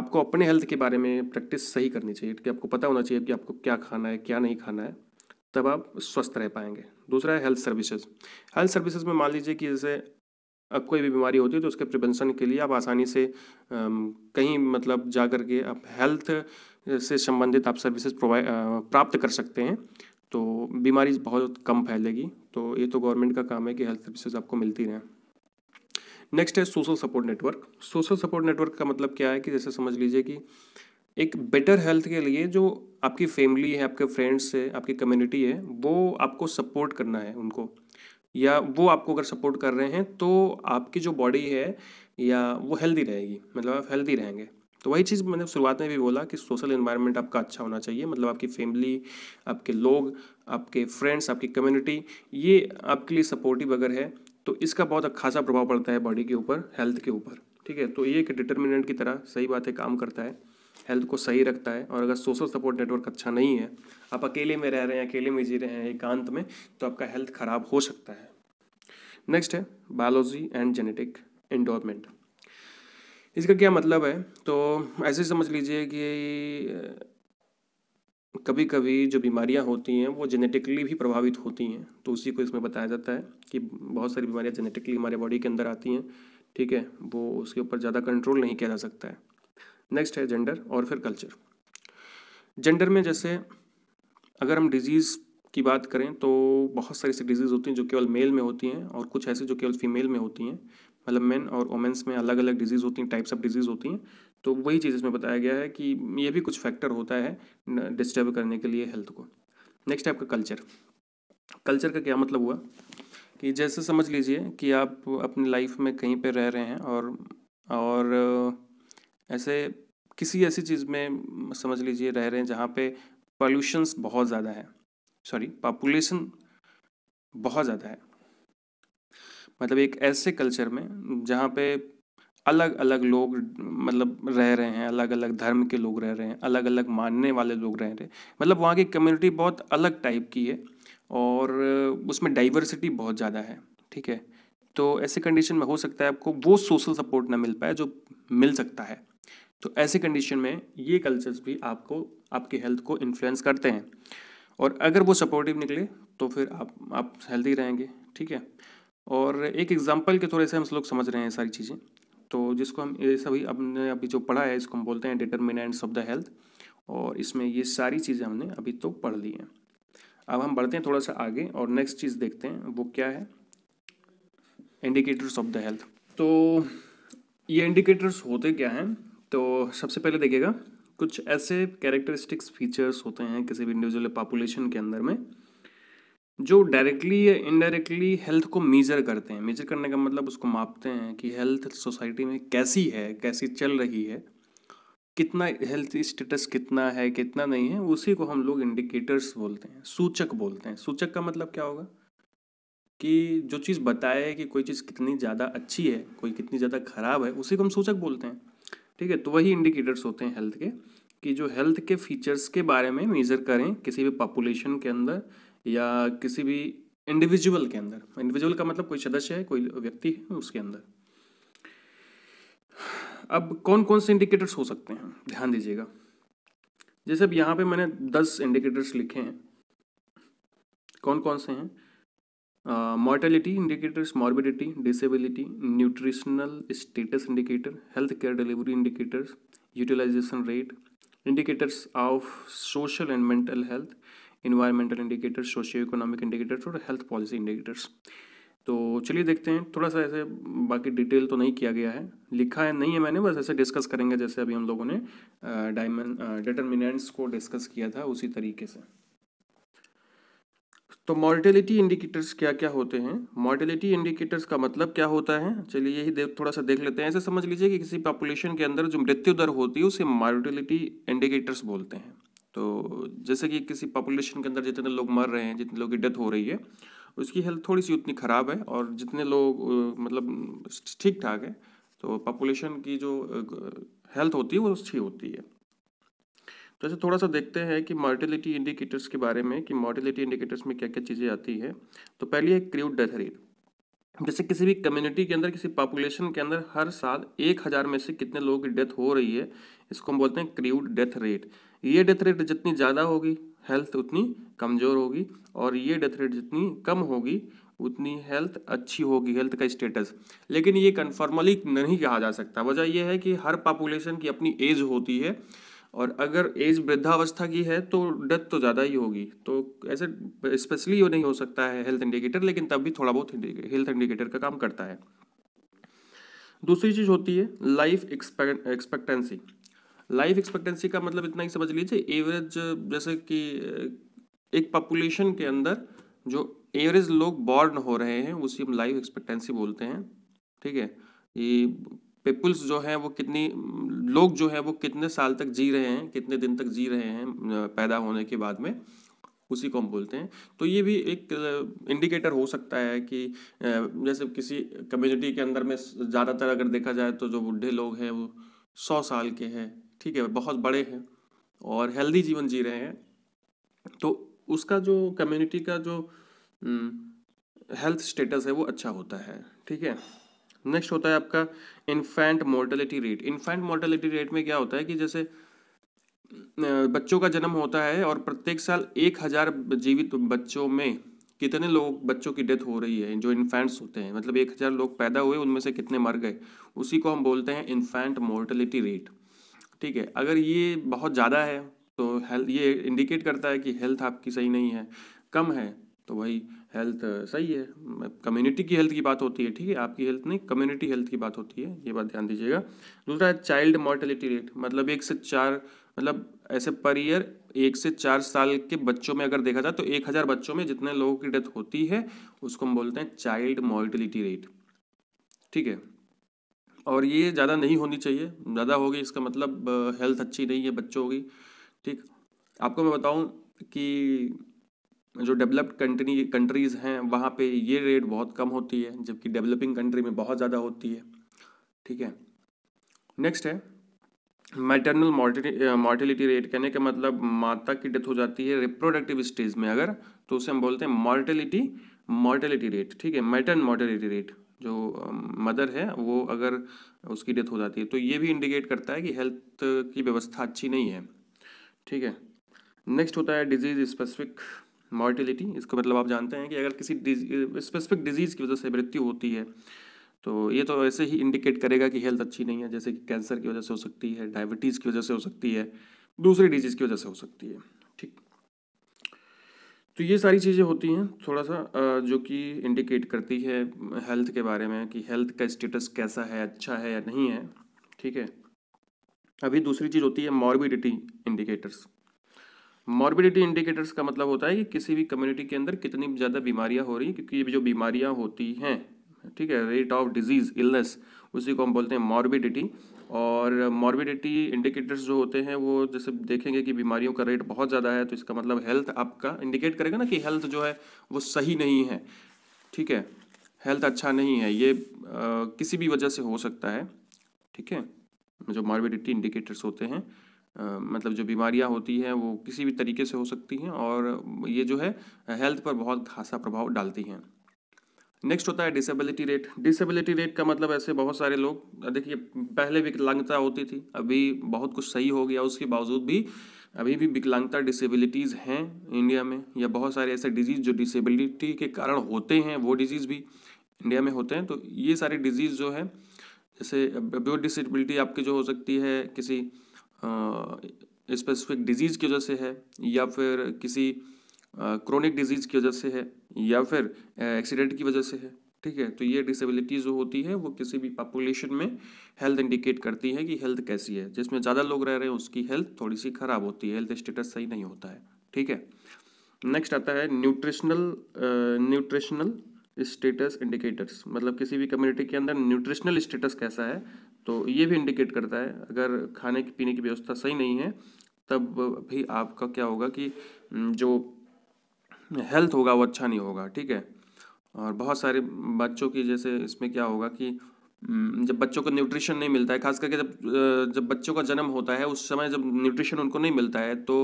आपको अपने हेल्थ के बारे में प्रैक्टिस सही करनी चाहिए कि आपको पता होना चाहिए कि आपको क्या खाना है क्या नहीं खाना है तब आप स्वस्थ रह पाएंगे दूसरा है हेल्थ सर्विसेज हेल्थ सर्विसेज में मान लीजिए कि जैसे अब कोई भी बीमारी होती है तो उसके प्रिवेंशन के लिए आप आसानी से कहीं मतलब जा कर के आप हेल्थ से संबंधित आप सर्विसेज प्रोवाइड प्राप्त कर सकते हैं तो बीमारी बहुत कम फैलेगी तो ये तो गवर्नमेंट का काम है कि हेल्थ सर्विसेज आपको मिलती रहें नेक्स्ट है social support network social support network का मतलब क्या है कि जैसे समझ लीजिए कि एक बेटर हेल्थ के लिए जो आपकी फैमिली है आपके फ्रेंड्स है आपकी कम्युनिटी है वो आपको सपोर्ट करना है उनको या वो आपको अगर सपोर्ट कर रहे हैं तो आपकी जो बॉडी है या वो हेल्दी रहेगी मतलब आप हेल्दी रहेंगे तो वही चीज़ मैंने शुरुआत में भी बोला कि सोशल इन्वायरमेंट आपका अच्छा होना चाहिए मतलब आपकी फैमिली आपके लोग आपके फ्रेंड्स आपकी कम्युनिटी ये आपके लिए सपोर्टिव अगर है तो इसका बहुत खासा प्रभाव पड़ता है बॉडी के ऊपर हेल्थ के ऊपर ठीक है तो ये एक डिटर्मिनेंट की तरह सही बात है काम करता है हेल्थ को सही रखता है और अगर सोशल सपोर्ट नेटवर्क अच्छा नहीं है आप अकेले में रह रहे हैं अकेले में जी रहे हैं एकांत में तो आपका हेल्थ खराब हो सकता है नेक्स्ट है बायोलॉजी एंड जेनेटिक एंडोरमेंट इसका क्या मतलब है तो ऐसे समझ लीजिए कि कभी कभी जो बीमारियां होती हैं वो जेनेटिकली भी प्रभावित होती हैं तो उसी को इसमें बताया जाता है कि बहुत सारी बीमारियां जेनेटिकली हमारे बॉडी के अंदर आती हैं ठीक है वो उसके ऊपर ज़्यादा कंट्रोल नहीं किया जा सकता है नेक्स्ट है जेंडर और फिर कल्चर जेंडर में जैसे अगर हम डिजीज़ की बात करें तो बहुत सारी ऐसी डिजीज़ होती हैं जो केवल मेल में होती हैं और कुछ ऐसे जो केवल फीमेल में होती हैं मतलब मेन और वोमेंस में अलग अलग डिजीज़ होती हैं टाइप्स ऑफ डिजीज़ होती हैं तो वही चीज़ इसमें बताया गया है कि ये भी कुछ फैक्टर होता है डिस्टर्ब करने के लिए हेल्थ को नेक्स्ट है आपका कल्चर कल्चर का क्या मतलब हुआ कि जैसे समझ लीजिए कि आप अपनी लाइफ में कहीं पर रह रहे हैं और और ऐसे किसी ऐसी चीज़ में समझ लीजिए रह रहे हैं जहाँ पे पॉल्यूशंस बहुत ज़्यादा है सॉरी पॉपुलेशन बहुत ज़्यादा है मतलब एक ऐसे कल्चर में जहाँ पे अलग अलग लोग मतलब रह रहे हैं अलग अलग धर्म के लोग रह रहे हैं अलग अलग मानने वाले लोग रह रहे हैं मतलब वहाँ की कम्युनिटी बहुत अलग टाइप की है और उसमें डाइवर्सिटी बहुत ज़्यादा है ठीक है तो ऐसे कंडीशन में हो सकता है आपको वो सोशल सपोर्ट ना मिल पाए जो मिल सकता है तो ऐसे कंडीशन में ये कल्चर्स भी आपको आपकी हेल्थ को इन्फ्लुएंस करते हैं और अगर वो सपोर्टिव निकले तो फिर आप आप हेल्दी रहेंगे ठीक है और एक एग्जाम्पल के थोड़े से हम लोग समझ रहे हैं सारी चीज़ें तो जिसको हम ये सभी अपने अभी जो पढ़ा है इसको हम बोलते हैं डिटर्मिनेंट्स ऑफ द हेल्थ और इसमें ये सारी चीज़ें हमने अभी तो पढ़ ली हैं अब हम बढ़ते हैं थोड़ा सा आगे और नेक्स्ट चीज़ देखते हैं वो क्या है इंडिकेटर्स ऑफ द हेल्थ तो ये इंडिकेटर्स होते क्या हैं तो सबसे पहले देखिएगा कुछ ऐसे कैरेक्टरिस्टिक्स फीचर्स होते हैं किसी भी इंडिविजुअल पॉपुलेशन के अंदर में जो डायरेक्टली या इनडायरेक्टली हेल्थ को मेजर करते हैं मेजर करने का मतलब उसको मापते हैं कि हेल्थ सोसाइटी में कैसी है कैसी चल रही है कितना हेल्थ स्टेटस कितना है कितना नहीं है उसी को हम लोग इंडिकेटर्स बोलते हैं सूचक बोलते हैं सूचक का मतलब क्या होगा कि जो चीज़ बताए कि कोई चीज़ कितनी ज़्यादा अच्छी है कोई कितनी ज़्यादा ख़राब है उसी को हम सूचक बोलते हैं ठीक है तो वही इंडिकेटर्स होते हैं हेल्थ के कि जो हेल्थ के फीचर्स के बारे में मेज़र करें किसी भी पॉपुलेशन के अंदर या किसी भी इंडिविजुअल के अंदर इंडिविजुअल का मतलब कोई सदस्य है कोई व्यक्ति है उसके अंदर अब कौन कौन से इंडिकेटर्स हो सकते हैं ध्यान दीजिएगा जैसे अब यहाँ पे मैंने दस इंडिकेटर्स लिखे हैं कौन कौन से हैं mortality indicators morbidity disability nutritional status indicator health care delivery indicators utilization rate indicators of social and mental health environmental indicators socio economic indicators और हेल्थ पॉलिसी इंडिकेटर्स तो चलिए देखते हैं थोड़ा सा ऐसे बाकी डिटेल तो नहीं किया गया है लिखा है नहीं है मैंने बस ऐसे डिस्कस करेंगे जैसे अभी हम लोगों ने डायमंड डिटर्मिनेंट्स को डिस्कस किया था उसी तरीके से तो मॉर्टेलिटी इंडिकेटर्स क्या क्या होते हैं मॉर्टेलिटी इंडिकेटर्स का मतलब क्या होता है चलिए यही देख थोड़ा सा देख लेते हैं ऐसे समझ लीजिए कि किसी पॉपुलेशन के अंदर जो मृत्यु दर होती है उसे मॉर्टेलिटी इंडिकेटर्स बोलते हैं तो जैसे कि किसी पॉपुलेशन के अंदर जितने लोग मर रहे हैं जितने लोग की डेथ हो रही है उसकी हेल्थ थोड़ी सी उतनी ख़राब है और जितने लोग मतलब ठीक ठाक है तो पॉपुलेशन की जो हेल्थ होती है वो अच्छी होती है तो ऐसे थोड़ा सा देखते हैं कि मॉर्टिलिटी इंडिकेटर्स के बारे में कि मॉर्टिलिटी इंडिकेटर्स में क्या क्या चीज़ें आती है तो पहली है क्रूड डेथ रेट जैसे किसी भी कम्युनिटी के अंदर किसी पॉपुलेशन के अंदर हर साल एक हज़ार में से कितने लोगों की डेथ हो रही है इसको हम बोलते हैं क्रूड डेथ रेट ये डेथ रेट जितनी ज़्यादा होगी हेल्थ उतनी कमज़ोर होगी और ये डेथ रेट जितनी कम होगी उतनी हेल्थ अच्छी होगी हेल्थ का स्टेटस लेकिन ये कन्फर्मली नहीं कहा जा सकता वजह यह है कि हर पॉपुलेशन की अपनी एज होती है और अगर एज वृद्धावस्था की है तो डेथ तो ज़्यादा ही होगी तो ऐसे स्पेशली वो नहीं हो सकता है हेल्थ इंडिकेटर लेकिन तब भी थोड़ा बहुत हेल्थ इंडिकेटर का काम करता है दूसरी चीज़ होती है लाइफ एक्सपेक्टेंसी लाइफ एक्सपेक्टेंसी का मतलब इतना ही समझ लीजिए एवरेज जैसे कि एक पॉपुलेशन के अंदर जो एवरेज लोग बॉर्न हो रहे हैं उसी हम लाइफ एक्सपेक्टेंसी बोलते हैं ठीक है ये पीपल्स जो हैं वो कितनी लोग जो हैं वो कितने साल तक जी रहे हैं कितने दिन तक जी रहे हैं पैदा होने के बाद में उसी को हम बोलते हैं तो ये भी एक इंडिकेटर हो सकता है कि जैसे किसी कम्युनिटी के अंदर में ज़्यादातर अगर देखा जाए तो जो बूढ़े लोग हैं वो सौ साल के हैं ठीक है बहुत बड़े हैं और हेल्दी जीवन जी रहे हैं तो उसका जो कम्युनिटी का जो हेल्थ हम्म, स्टेटस है वो अच्छा होता है ठीक है नेक्स्ट होता है आपका infant mortality rate infant mortality rate में क्या होता है कि जैसे बच्चों का जन्म होता है और प्रत्येक साल एक हज़ार जीवित बच्चों में कितने लोग बच्चों की डेथ हो रही है जो इन्फेंट्स होते हैं मतलब एक हज़ार लोग पैदा हुए उनमें से कितने मर गए उसी को हम बोलते हैं इन्फेंट मोर्टेलिटी रेट ठीक है अगर ये बहुत ज़्यादा है तो हेल्थ ये इंडिकेट करता है कि हेल्थ आपकी सही नहीं है कम है तो भाई हेल्थ सही है कम्युनिटी की हेल्थ की बात होती है ठीक है आपकी हेल्थ नहीं कम्युनिटी हेल्थ की बात होती है ये बात ध्यान दीजिएगा दूसरा है चाइल्ड मॉर्टेलिटी रेट मतलब एक से चार मतलब ऐसे पर ईयर एक से चार साल के बच्चों में अगर देखा जाए तो एक हज़ार बच्चों में जितने लोगों की डेथ होती है उसको हम बोलते हैं चाइल्ड मॉर्टिलिटी रेट ठीक है और ये ज़्यादा नहीं होनी चाहिए ज़्यादा होगी इसका मतलब हेल्थ अच्छी नहीं है बच्चों की ठीक आपको मैं बताऊँ कि जो डेवलप्ड कंट्री कंट्रीज़ हैं वहाँ पे ये रेट बहुत कम होती है जबकि डेवलपिंग कंट्री में बहुत ज़्यादा होती है ठीक है नेक्स्ट है मैटरनल मॉर्टिलिटी रेट कहने का मतलब माता की डेथ हो जाती है रिप्रोडक्टिव स्टेज में अगर तो उसे हम बोलते हैं मॉर्टिलिटी मॉर्टिलिटी रेट ठीक है मैटर्न मॉर्टिलिटी रेट जो मदर है वो अगर उसकी डेथ हो जाती है तो ये भी इंडिकेट करता है कि हेल्थ की व्यवस्था अच्छी नहीं है ठीक है नेक्स्ट होता है डिजीज़ स्पेसिफिक मॉर्टिलिटी इसका मतलब आप जानते हैं कि अगर किसी स्पेसिफिक डिजीज़ की वजह से मृत्यु होती है तो ये तो ऐसे ही इंडिकेट करेगा कि हेल्थ अच्छी नहीं है जैसे कि कैंसर की वजह से हो सकती है डायबिटीज़ की वजह से हो सकती है दूसरी डिजीज़ की वजह से हो सकती है तो ये सारी चीज़ें होती हैं थोड़ा सा जो कि इंडिकेट करती है हेल्थ के बारे में कि हेल्थ का स्टेटस कैसा है अच्छा है या नहीं है ठीक है अभी दूसरी चीज़ होती है मॉर्बिडिटी इंडिकेटर्स मॉर्बिडिटी इंडिकेटर्स का मतलब होता है कि किसी भी कम्युनिटी के अंदर कितनी ज़्यादा बीमारियाँ हो रही हैं क्योंकि ये जो बीमारियाँ होती हैं ठीक है रेट ऑफ डिजीज़ इलनेस उसी को हम बोलते हैं मॉर्बिडिटी और मॉर्बिडिटी इंडिकेटर्स जो होते हैं वो जैसे देखेंगे कि बीमारियों का रेट बहुत ज़्यादा है तो इसका मतलब हेल्थ आपका इंडिकेट करेगा ना कि हेल्थ जो है वो सही नहीं है ठीक है हेल्थ अच्छा नहीं है ये आ, किसी भी वजह से हो सकता है ठीक है जो मॉर्बिडिटी इंडिकेटर्स होते हैं आ, मतलब जो बीमारियां होती हैं वो किसी भी तरीके से हो सकती हैं और ये जो है हेल्थ पर बहुत खासा प्रभाव डालती हैं नेक्स्ट होता है डिसेबिलिटी रेट डिसेबिलिटी रेट का मतलब ऐसे बहुत सारे लोग देखिए पहले विकलांगता होती थी अभी बहुत कुछ सही हो गया उसके बावजूद भी अभी भी विकलांगता डिसेबिलिटीज़ हैं इंडिया में या बहुत सारे ऐसे डिजीज़ जो डिसेबिलिटी के कारण होते हैं वो डिजीज़ भी इंडिया में होते हैं तो ये सारे डिजीज़ जो है जैसे ब्योर डिसेबिलिटी आपकी जो हो सकती है किसी स्पेसिफिक डिजीज़ की वजह से है या फिर किसी क्रोनिक डिजीज़ की वजह से है या फिर एक्सीडेंट की वजह से है ठीक है तो ये डिसेबिलिटी जो होती है वो किसी भी पॉपुलेशन में हेल्थ इंडिकेट करती है कि हेल्थ कैसी है जिसमें ज़्यादा लोग रह रहे हैं उसकी हेल्थ थोड़ी सी ख़राब होती है हेल्थ स्टेटस सही नहीं होता है ठीक है नेक्स्ट आता है न्यूट्रिशनल न्यूट्रिशनल स्टेटस इंडिकेटर्स मतलब किसी भी कम्युनिटी के अंदर न्यूट्रिशनल स्टेटस कैसा है तो ये भी इंडिकेट करता है अगर खाने पीने की व्यवस्था सही नहीं है तब भी आपका क्या होगा कि जो हेल्थ होगा वो अच्छा नहीं होगा ठीक है और बहुत सारे बच्चों की जैसे इसमें क्या होगा कि जब बच्चों को न्यूट्रिशन नहीं मिलता है खास करके जब जब बच्चों का जन्म होता है उस समय जब न्यूट्रिशन उनको नहीं मिलता है तो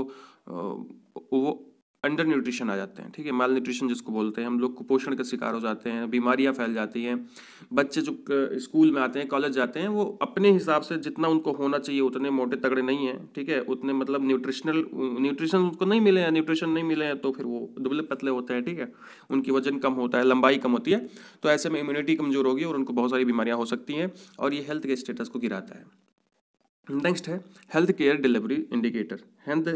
वो अंडर न्यूट्रिशन आ जाते हैं ठीक है माल न्यूट्रिशन जिसको बोलते हैं हम लोग कुपोषण के शिकार हो जाते हैं बीमारियां फैल जाती हैं बच्चे जो स्कूल में आते हैं कॉलेज जाते हैं वो अपने हिसाब से जितना उनको होना चाहिए उतने मोटे तगड़े नहीं हैं ठीक है उतने मतलब न्यूट्रिशनल न्यूट्रिशन उनको नहीं मिले हैं न्यूट्रिशन नहीं मिले हैं तो फिर वो दुबले पतले होते हैं ठीक है उनकी वजन कम होता है लंबाई कम होती है तो ऐसे में इम्यूनिटी कमज़ोर होगी और उनको बहुत सारी बीमारियाँ हो सकती हैं और ये हेल्थ के स्टेटस को गिराता है नेक्स्ट है health care delivery indicator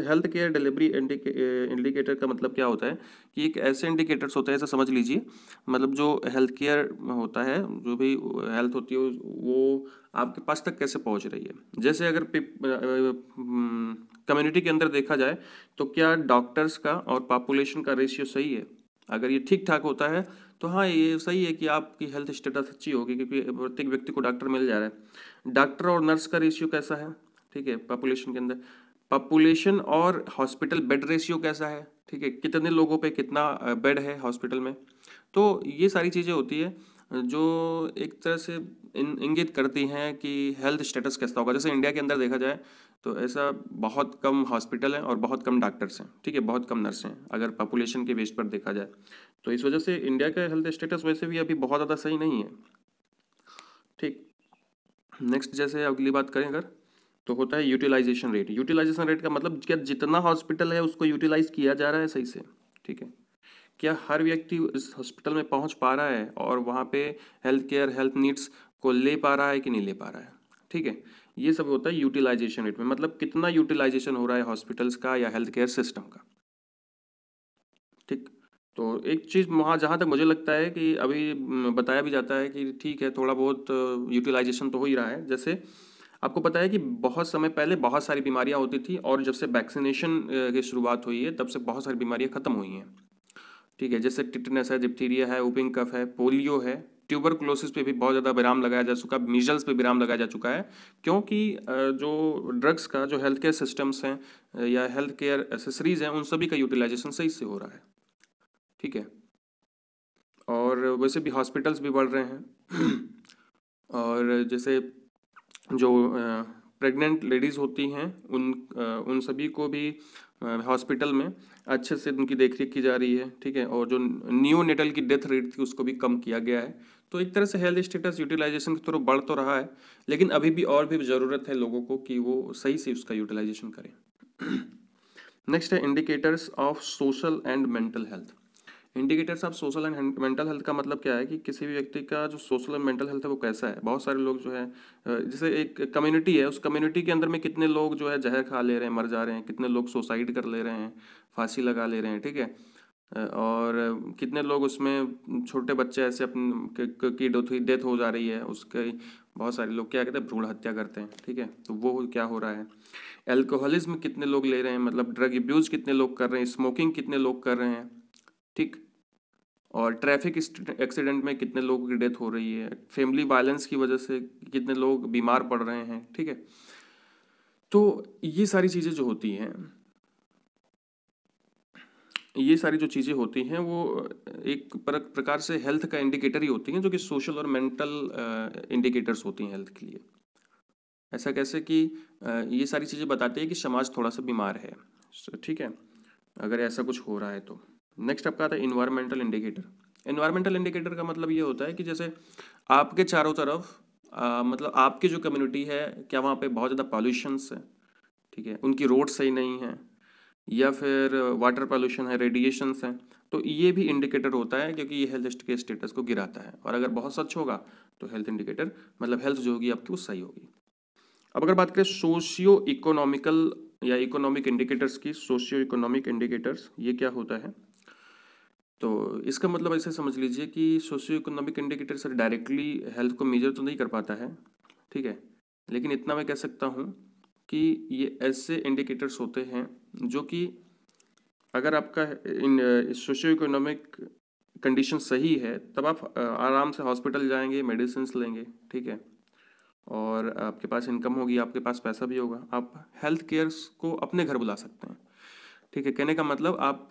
health care delivery indicator का मतलब क्या होता है कि एक ऐसे इंडिकेटर्स होते हैं ऐसा समझ लीजिए मतलब जो हेल्थ केयर होता है जो भी हेल्थ होती है वो आपके पास तक कैसे पहुंच रही है जैसे अगर कम्युनिटी हम्म, के अंदर देखा जाए तो क्या डॉक्टर्स का और पॉपुलेशन का रेशियो सही है अगर ये ठीक ठाक होता है तो हाँ ये सही है कि आपकी हेल्थ स्टेटस अच्छी होगी क्योंकि प्रत्येक व्यक्ति को डॉक्टर मिल जा रहा है डॉक्टर और नर्स का रेशियो कैसा है ठीक है पॉपुलेशन के अंदर पॉपुलेशन और हॉस्पिटल बेड रेशियो कैसा है ठीक है कितने लोगों पे कितना बेड है हॉस्पिटल में तो ये सारी चीज़ें होती है जो एक तरह से इंगित करती हैं कि हेल्थ स्टेटस कैसा होगा जैसे इंडिया के अंदर देखा जाए तो ऐसा बहुत कम हॉस्पिटल हैं और बहुत कम डॉक्टर्स हैं ठीक है बहुत कम नर्स हैं अगर पॉपुलेशन के बेस पर देखा जाए तो इस वजह से इंडिया का हेल्थ स्टेटस वैसे भी अभी बहुत ज़्यादा सही नहीं है ठीक नेक्स्ट जैसे अगली बात करें अगर तो होता है यूटिलाइजेशन रेट यूटिलाइजेशन रेट का मतलब क्या जितना हॉस्पिटल है उसको यूटिलाइज किया जा रहा है सही से ठीक है क्या हर व्यक्ति इस हॉस्पिटल में पहुंच पा रहा है और वहाँ पे हेल्थ केयर हेल्थ नीड्स को ले पा रहा है कि नहीं ले पा रहा है ठीक है ये सब होता है यूटिलाइजेशन रेट में मतलब कितना यूटिलाइजेशन हो रहा है हॉस्पिटल्स का या हेल्थ केयर सिस्टम का ठीक तो एक चीज़ वहाँ जहाँ तक मुझे लगता है कि अभी बताया भी जाता है कि ठीक है थोड़ा बहुत यूटिलाइजेशन तो हो ही रहा है जैसे आपको पता है कि बहुत समय पहले बहुत सारी बीमारियाँ होती थी और जब से वैक्सीनेशन की शुरुआत हुई है तब से बहुत सारी बीमारियाँ ख़त्म हुई हैं ठीक है जैसे टिटनेस है डिप्थीरिया है ओपिंग कफ है पोलियो है ट्यूबर क्लोसिस पे भी बहुत ज़्यादा विराम लगाया जा चुका है मीजल्स पे विराम लगाया जा चुका है क्योंकि जो ड्रग्स का जो हेल्थ केयर सिस्टम्स हैं या हेल्थ केयर एसेसरीज़ हैं उन सभी का यूटिलाइजेशन सही से हो रहा है ठीक है और वैसे भी हॉस्पिटल्स भी बढ़ रहे हैं और जैसे जो प्रेग्नेंट लेडीज़ होती हैं उन उन सभी को भी हॉस्पिटल में अच्छे से उनकी देख रेख की जा रही है ठीक है और जो न्यू नेटल की डेथ रेट थी उसको भी कम किया गया है तो एक तरह से हेल्थ स्टेटस यूटिलाइजेशन की तरफ बढ़ तो रहा है लेकिन अभी भी और भी ज़रूरत है लोगों को कि वो सही से उसका यूटिलाइजेशन करें नेक्स्ट है indicators of social and mental health indicators of social and mental health का मतलब क्या है कि किसी भी व्यक्ति का जो सोशल एंड मेंटल हेल्थ है वो कैसा है बहुत सारे लोग जो है जैसे एक कम्युनिटी है उस कम्युनिटी के अंदर में कितने लोग जो है जहर खा ले रहे हैं मर जा रहे हैं कितने लोग सुसाइड कर ले रहे हैं फांसी लगा ले रहे हैं ठीक है और कितने लोग उसमें छोटे बच्चे ऐसे अपने की डेथ हो जा रही है उसके बहुत सारे लोग क्या कहते हैं भ्रूण हत्या करते हैं ठीक है तो वो क्या हो रहा है एल्कोहलिज्म कितने लोग ले रहे हैं मतलब ड्रग अब्यूज़ कितने लोग कर रहे हैं स्मोकिंग कितने लोग कर रहे हैं ठीक और ट्रैफिक एक्सीडेंट में कितने लोगों की डेथ हो रही है फैमिली वायलेंस की वजह से कितने लोग बीमार पड़ रहे हैं ठीक है तो ये सारी चीज़ें जो होती हैं ये सारी जो चीज़ें होती हैं वो एक प्रकार से हेल्थ का इंडिकेटर ही होती हैं जो कि सोशल और मेंटल इंडिकेटर्स होती हैं हेल्थ के लिए ऐसा कैसे कि ये सारी चीज़ें बताती है कि समाज थोड़ा सा बीमार है ठीक है अगर ऐसा कुछ हो रहा है तो नेक्स्ट आपका आता है इन्वायरमेंटल इंडिकेटर इन्वायरमेंटल इंडिकेटर का मतलब ये होता है कि जैसे आपके चारों तरफ आ, मतलब आपकी जो कम्युनिटी है क्या वहाँ पे बहुत ज़्यादा पॉल्यूशंस है ठीक है उनकी रोड सही नहीं है या फिर वाटर पॉल्यूशन है रेडिएशंस हैं तो ये भी इंडिकेटर होता है क्योंकि ये हेल्थ के स्टेटस को गिराता है और अगर बहुत सच होगा तो हेल्थ इंडिकेटर मतलब हेल्थ जो होगी आपकी वो सही होगी अब अगर बात करें सोशियो इकोनॉमिकल या इकोनॉमिक इंडिकेटर्स की सोशियो इकोनॉमिक इंडिकेटर्स ये क्या होता है तो इसका मतलब ऐसे समझ लीजिए कि socio economic indicator sir directly health को मेजर तो नहीं कर पाता है ठीक है लेकिन इतना मैं कह सकता हूँ कि ये ऐसे इंडिकेटर्स होते हैं जो कि अगर आपका इन सोशियो इकोनॉमिक कंडीशन सही है तब आप आराम से हॉस्पिटल जाएंगे मेडिसिन लेंगे ठीक है और आपके पास इनकम होगी आपके पास पैसा भी होगा आप हेल्थ केयर्स को अपने घर बुला सकते हैं ठीक है कहने का मतलब आप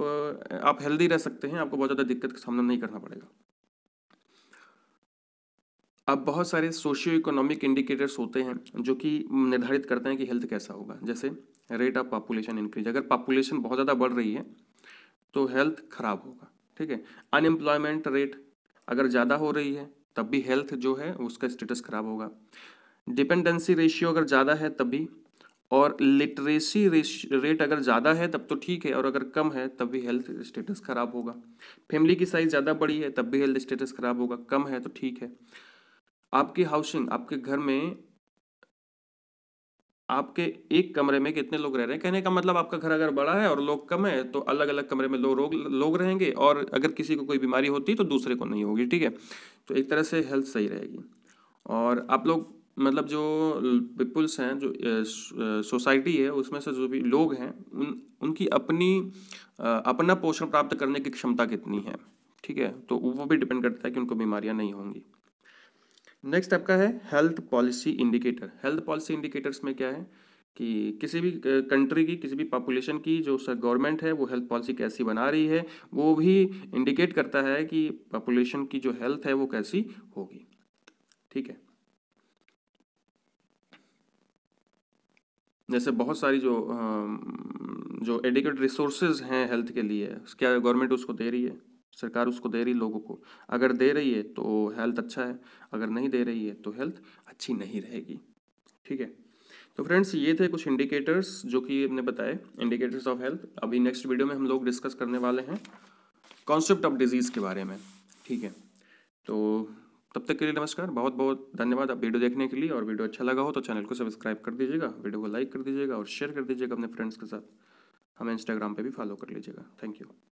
आप हेल्दी रह सकते हैं आपको बहुत ज़्यादा दिक्कत का सामना नहीं करना पड़ेगा अब बहुत सारे सोशियो इकोनॉमिक इंडिकेटर्स होते हैं जो कि निर्धारित करते हैं कि हेल्थ कैसा होगा जैसे रेट ऑफ पॉपुलेशन इंक्रीज अगर पॉपुलेशन बहुत ज़्यादा बढ़ रही है तो हेल्थ खराब होगा ठीक है अनएम्प्लॉयमेंट रेट अगर ज़्यादा हो रही है तब भी हेल्थ जो है उसका स्टेटस खराब होगा डिपेंडेंसी रेशियो अगर ज़्यादा है तब भी और लिटरेसी रेट अगर ज़्यादा है तब तो ठीक है और अगर कम है तब भी हेल्थ स्टेटस ख़राब होगा फैमिली की साइज़ ज़्यादा बड़ी है तब भी हेल्थ स्टेटस ख़राब होगा कम है तो ठीक है आपकी हाउसिंग आपके घर में आपके एक कमरे में कितने लोग रह रहे हैं कहने का मतलब आपका घर अगर बड़ा है और लोग कम है तो अलग अलग कमरे में लोग लोग लो रहेंगे और अगर किसी को कोई बीमारी होती तो दूसरे को नहीं होगी ठीक है तो एक तरह से हेल्थ सही रहेगी और आप लोग मतलब जो पीपुल्स हैं जो सोसाइटी है उसमें से जो भी लोग हैं उन उनकी अपनी अपना पोषण प्राप्त करने की क्षमता कितनी है ठीक है तो वो भी डिपेंड करता है कि उनको बीमारियां नहीं होंगी नेक्स्ट आपका है health policy indicator health policy indicators में क्या है कि किसी भी कंट्री की किसी भी पॉपुलेशन की जो गवर्नमेंट है वो हेल्थ पॉलिसी कैसी बना रही है वो भी इंडिकेट करता है कि पॉपुलेशन की जो हेल्थ है वो कैसी होगी ठीक है जैसे बहुत सारी जो जो एडिकेट रिसोर्सेज हैं हेल्थ के लिए क्या गवर्नमेंट उसको दे रही है सरकार उसको दे रही है लोगों को अगर दे रही है तो हेल्थ अच्छा है अगर नहीं दे रही है तो हेल्थ अच्छी नहीं रहेगी ठीक है तो फ्रेंड्स ये थे कुछ इंडिकेटर्स जो कि हमने बताए इंडिकेटर्स ऑफ हेल्थ अभी नेक्स्ट वीडियो में हम लोग डिस्कस करने वाले हैं कॉन्सेप्ट ऑफ डिजीज़ के बारे में ठीक है तो तब तक के लिए नमस्कार बहुत बहुत धन्यवाद आप वीडियो देखने के लिए और वीडियो अच्छा लगा हो तो चैनल को सब्सक्राइब कर दीजिएगा वीडियो को लाइक कर दीजिएगा और शेयर कर दीजिएगा अपने फ्रेंड्स के साथ हमें इंस्टाग्राम पर भी फॉलो कर लीजिएगा थैंक यू